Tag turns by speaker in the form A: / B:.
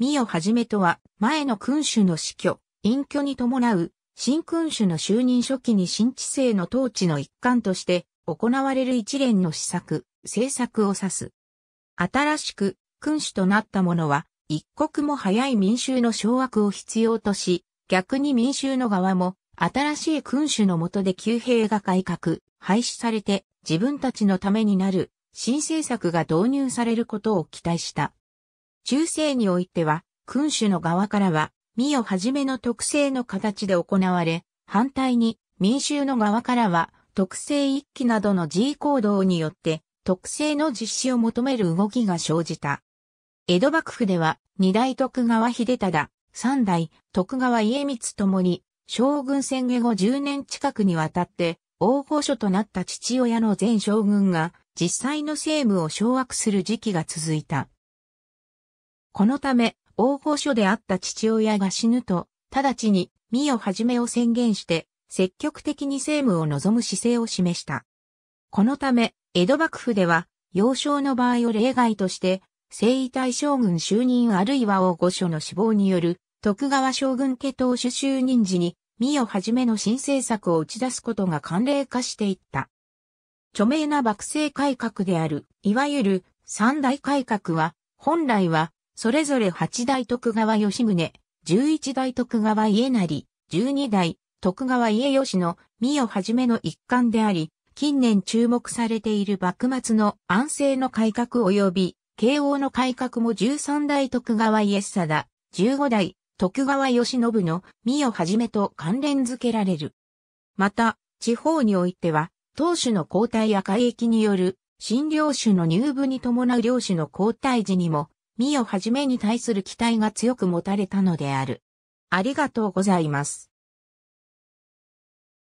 A: 三をはじめとは、前の君主の死去、隠居に伴う、新君主の就任初期に新知性の統治の一環として、行われる一連の施策、政策を指す。新しく、君主となった者は、一刻も早い民衆の掌握を必要とし、逆に民衆の側も、新しい君主の下で旧兵が改革、廃止されて、自分たちのためになる、新政策が導入されることを期待した。中世においては、君主の側からは、身をはじめの特性の形で行われ、反対に民衆の側からは、特性一揆などの自意行動によって、特性の実施を求める動きが生じた。江戸幕府では、二代徳川秀忠、三代徳川家光ともに、将軍宣下後10年近くにわたって、大御所となった父親の前将軍が、実際の政務を掌握する時期が続いた。このため、大御所であった父親が死ぬと、直ちに、身をじめを宣言して、積極的に政務を望む姿勢を示した。このため、江戸幕府では、幼少の場合を例外として、征夷大将軍就任あるいは大御所の死亡による、徳川将軍家当主就任時に、身をはじめの新政策を打ち出すことが慣例化していった。著名な幕政改革である、いわゆる三大改革は、本来はそれぞれ八代徳川吉宗、十一代徳川家成、十二代徳川家吉の三代はじめの一環であり、近年注目されている幕末の安政の改革及び慶応の改革も十三代徳川家定、十五代徳川義信の三代はじめと関連づけられる。また、地方においては、当主の交代や改役による、新領主の入部に伴う領主の交代時にも、身をはじめに対する期待が強く持たれたのである。ありがとうございます。